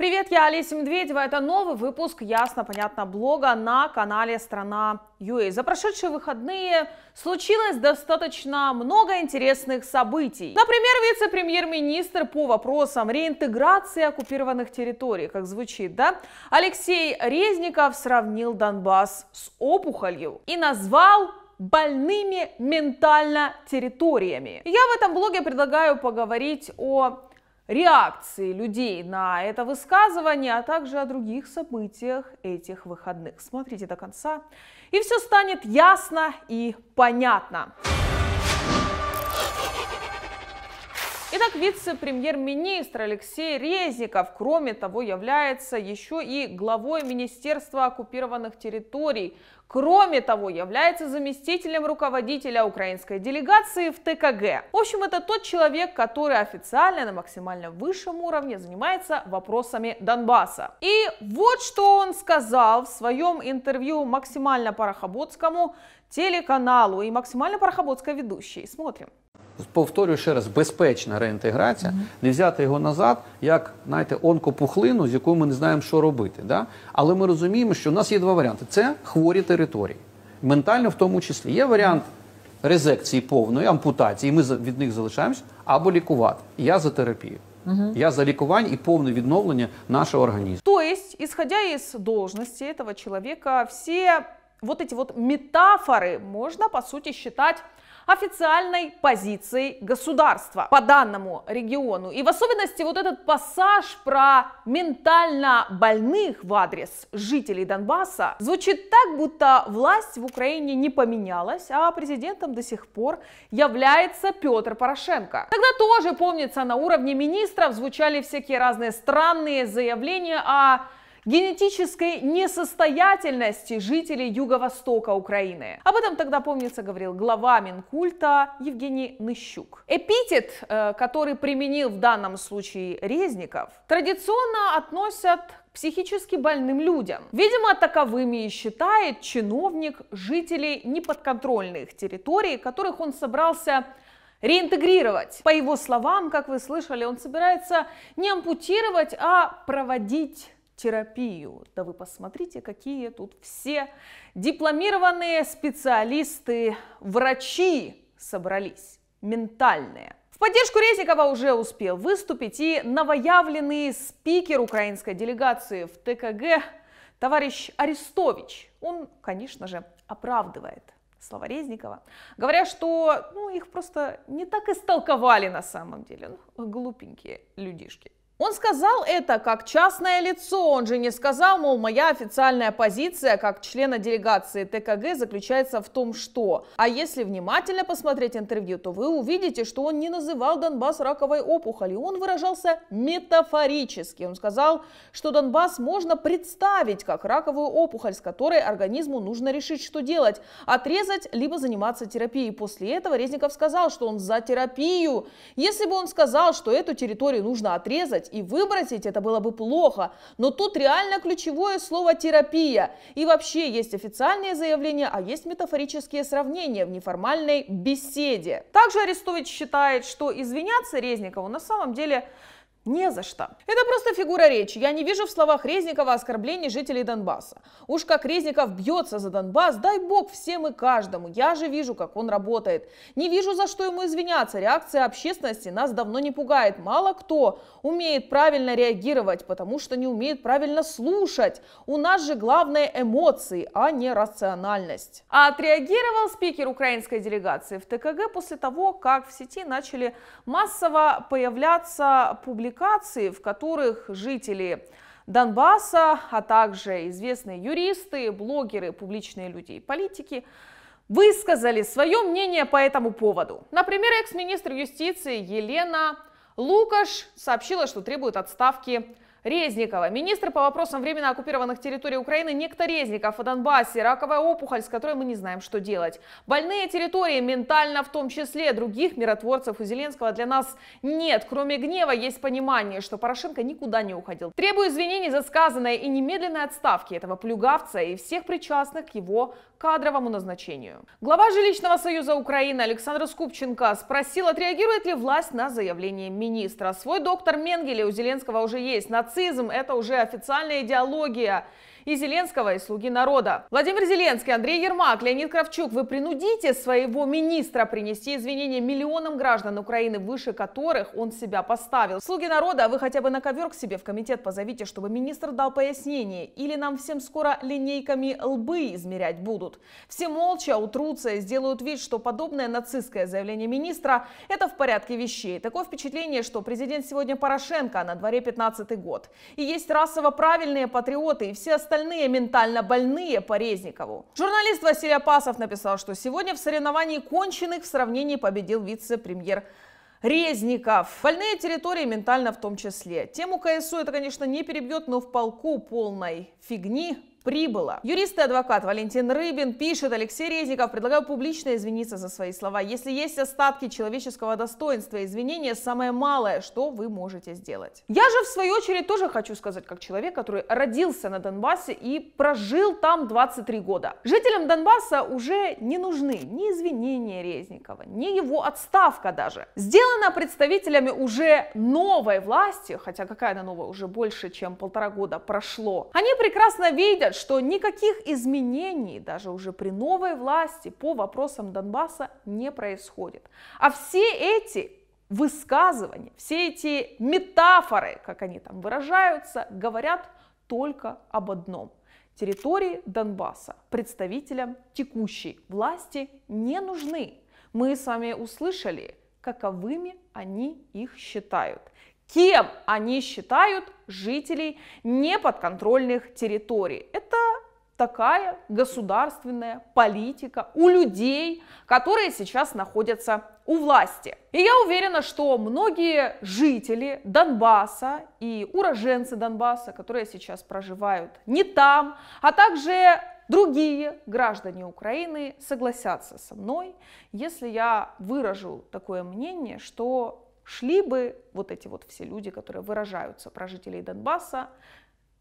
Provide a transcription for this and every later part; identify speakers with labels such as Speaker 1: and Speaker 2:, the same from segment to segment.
Speaker 1: Привет, я Олеся Медведева. Это новый выпуск «Ясно, понятно» блога на канале «Страна Юэй». За прошедшие выходные случилось достаточно много интересных событий. Например, вице-премьер-министр по вопросам реинтеграции оккупированных территорий, как звучит, да? Алексей Резников сравнил Донбасс с опухолью и назвал больными ментально территориями. Я в этом блоге предлагаю поговорить о реакции людей на это высказывание, а также о других событиях этих выходных. Смотрите до конца, и все станет ясно и понятно. Итак, вице-премьер-министр Алексей Резников, кроме того, является еще и главой Министерства оккупированных территорий. Кроме того, является заместителем руководителя украинской делегации в ТКГ. В общем, это тот человек, который официально на максимально высшем уровне занимается вопросами Донбасса. И вот что он сказал в своем интервью максимально Парахоботскому телеканалу и максимально Парахоботской ведущей. Смотрим. повторюю ще раз, безпечна реінтеграція, не взяти його назад, як знаєте, онкопухлину, з якою ми не знаємо, що робити. Да? Але ми розуміємо, що в нас є два варіанти: це хворі території, ментально в тому числі. Є варіант резекції повної, ампутації, ми від них залишаємось, або лікувати. Я за терапію. Угу. Я за лікування і повне відновлення нашого організму. То есть, исходя из должности этого человека, все вот эти вот метафоры можно, по сути, считать официальной позицией государства по данному региону. И в особенности вот этот пассаж про ментально больных в адрес жителей Донбасса звучит так, будто власть в Украине не поменялась, а президентом до сих пор является Петр Порошенко. Тогда тоже, помнится, на уровне министров звучали всякие разные странные заявления о генетической несостоятельности жителей юго-востока Украины. Об этом тогда, помнится, говорил глава Минкульта Евгений Ныщук. Эпитет, э, который применил в данном случае Резников, традиционно относят психически больным людям. Видимо, таковыми и считает чиновник жителей неподконтрольных территорий, которых он собрался реинтегрировать. По его словам, как вы слышали, он собирается не ампутировать, а проводить терапию. Да вы посмотрите, какие тут все дипломированные специалисты, врачи собрались, ментальные. В поддержку Резникова уже успел выступить и новоявленный спикер украинской делегации в ТКГ товарищ Арестович. Он, конечно же, оправдывает слова Резникова, говоря, что ну, их просто не так истолковали на самом деле, ну, глупенькие людишки. Он сказал это как частное лицо, он же не сказал, мол, моя официальная позиция как члена делегации ТКГ заключается в том, что... А если внимательно посмотреть интервью, то вы увидите, что он не называл Донбасс раковой опухолью, он выражался метафорически. Он сказал, что Донбасс можно представить как раковую опухоль, с которой организму нужно решить, что делать, отрезать, либо заниматься терапией. После этого Резников сказал, что он за терапию. Если бы он сказал, что эту территорию нужно отрезать, и выбросить это было бы плохо, но тут реально ключевое слово терапия. И вообще есть официальные заявления, а есть метафорические сравнения в неформальной беседе. Также Арестович считает, что извиняться Резникову на самом деле не за что. Это просто фигура речи. Я не вижу в словах Резникова оскорблений жителей Донбасса. Уж как Резников бьется за Донбасс, дай бог всем и каждому. Я же вижу, как он работает. Не вижу, за что ему извиняться. Реакция общественности нас давно не пугает. Мало кто умеет правильно реагировать, потому что не умеет правильно слушать. У нас же главное эмоции, а не рациональность. А отреагировал спикер украинской делегации в ТКГ после того, как в сети начали массово появляться публикации публикации, в которых жители Донбасса, а также известные юристы, блогеры, публичные люди и политики высказали свое мнение по этому поводу. Например, экс-министр юстиции Елена Лукаш сообщила, что требует отставки Резникова. Министр по вопросам временно оккупированных территорий Украины некто Резников о Донбассе. Раковая опухоль, с которой мы не знаем, что делать. Больные территории, ментально в том числе. Других миротворцев у Зеленского для нас нет. Кроме гнева есть понимание, что Порошенко никуда не уходил. Требую извинений за сказанное и немедленной отставки этого плюгавца и всех причастных к его кадровому назначению. Глава жилищного союза Украины Александр Скупченко спросил, отреагирует ли власть на заявление министра. Свой доктор Менгеле у Зеленского уже есть. на нацизм – это уже официальная идеология и Зеленского, и «Слуги народа». Владимир Зеленский, Андрей Ермак, Леонид Кравчук, вы принудите своего министра принести извинения миллионам граждан Украины, выше которых он себя поставил. «Слуги народа», вы хотя бы на ковер к себе в комитет позовите, чтобы министр дал пояснение, или нам всем скоро линейками лбы измерять будут. Все молча утрутся и сделают вид, что подобное нацистское заявление министра – это в порядке вещей. Такое впечатление, что президент сегодня Порошенко, а на дворе 15 год. И есть расово правильные патриоты и все остальные остальные ментально больные по Резникову. Журналист Василий Пасов написал, что сегодня в соревновании конченых в сравнении победил вице-премьер Резников. Больные территории ментально в том числе. Тему КСУ это, конечно, не перебьет, но в полку полной фигни прибыло. Юрист и адвокат Валентин Рыбин пишет, Алексей Резников, предлагаю публично извиниться за свои слова. Если есть остатки человеческого достоинства, извинения самое малое, что вы можете сделать. Я же в свою очередь тоже хочу сказать, как человек, который родился на Донбассе и прожил там 23 года. Жителям Донбасса уже не нужны ни извинения Резникова, ни его отставка даже. Сделано представителями уже новой власти, хотя какая она новая, уже больше, чем полтора года прошло. Они прекрасно видят, же, что никаких изменений даже уже при новой власти по вопросам Донбасса не происходит. А все эти высказывания, все эти метафоры, как они там выражаются, говорят только об одном. Территории Донбасса представителям текущей власти не нужны. Мы с вами услышали, каковыми они их считают кем они считают жителей неподконтрольных территорий. Это такая государственная политика у людей, которые сейчас находятся у власти. И я уверена, что многие жители Донбасса и уроженцы Донбасса, которые сейчас проживают не там, а также другие граждане Украины согласятся со мной, если я выражу такое мнение, что шли бы вот эти вот все люди, которые выражаются про жителей Донбасса,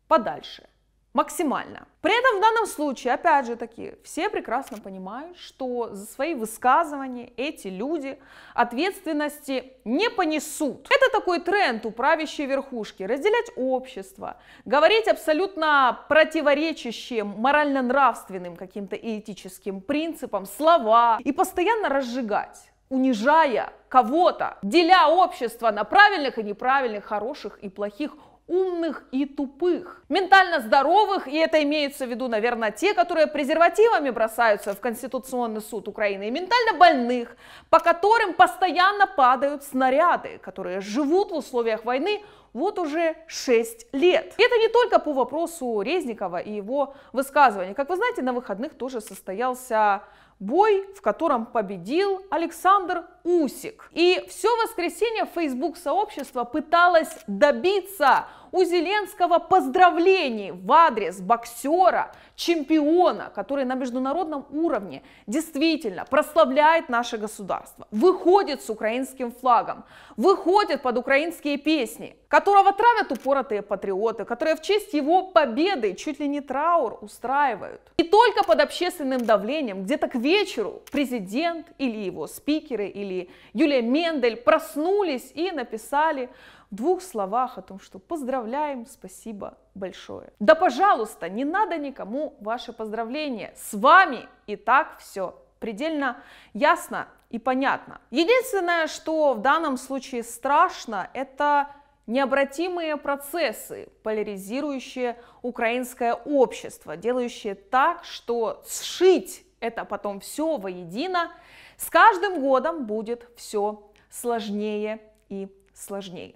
Speaker 1: подальше, максимально. При этом в данном случае, опять же таки, все прекрасно понимают, что за свои высказывания эти люди ответственности не понесут. Это такой тренд у правящей верхушки – разделять общество, говорить абсолютно противоречащим морально-нравственным каким-то этическим принципам слова и постоянно разжигать унижая кого-то, деля общество на правильных и неправильных, хороших и плохих, умных и тупых, ментально здоровых, и это имеется в виду, наверное, те, которые презервативами бросаются в Конституционный суд Украины, и ментально больных, по которым постоянно падают снаряды, которые живут в условиях войны, вот уже 6 лет. И это не только по вопросу Резникова и его высказывания. Как вы знаете, на выходных тоже состоялся бой, в котором победил Александр Усик. И все воскресенье Facebook-сообщество пыталось добиться у Зеленского поздравлений в адрес боксера, чемпиона, который на международном уровне действительно прославляет наше государство, выходит с украинским флагом, выходит под украинские песни, которого травят упоротые патриоты, которые в честь его победы чуть ли не траур устраивают. И только под общественным давлением, где-то к вечеру президент или его спикеры, или Юлия Мендель проснулись и написали в двух словах о том, что поздравляем, спасибо большое. Да, пожалуйста, не надо никому ваше поздравление. С вами и так все предельно ясно и понятно. Единственное, что в данном случае страшно, это необратимые процессы, поляризирующие украинское общество, делающие так, что сшить это потом все воедино, с каждым годом будет все сложнее и сложнее.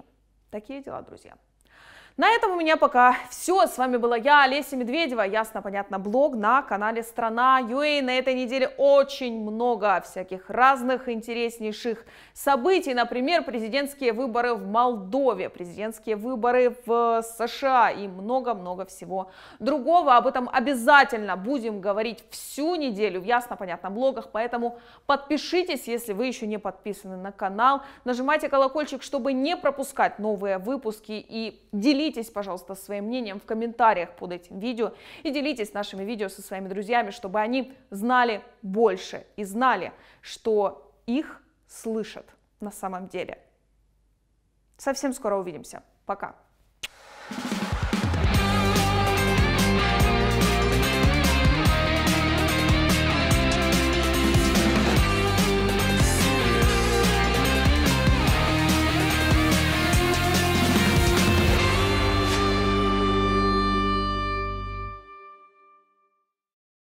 Speaker 1: Такие дела, друзья. На этом у меня пока все. С вами была я, Олеся Медведева. Ясно, понятно, блог на канале Страна Юэй. На этой неделе очень много всяких разных интереснейших событий. Например, президентские выборы в Молдове, президентские выборы в США и много-много всего другого. Об этом обязательно будем говорить всю неделю в Ясно, понятно, блогах. Поэтому подпишитесь, если вы еще не подписаны на канал. Нажимайте колокольчик, чтобы не пропускать новые выпуски и делитесь Делитесь, пожалуйста, своим мнением в комментариях под этим видео и делитесь нашими видео со своими друзьями, чтобы они знали больше и знали, что их слышат на самом деле. Совсем скоро увидимся. Пока.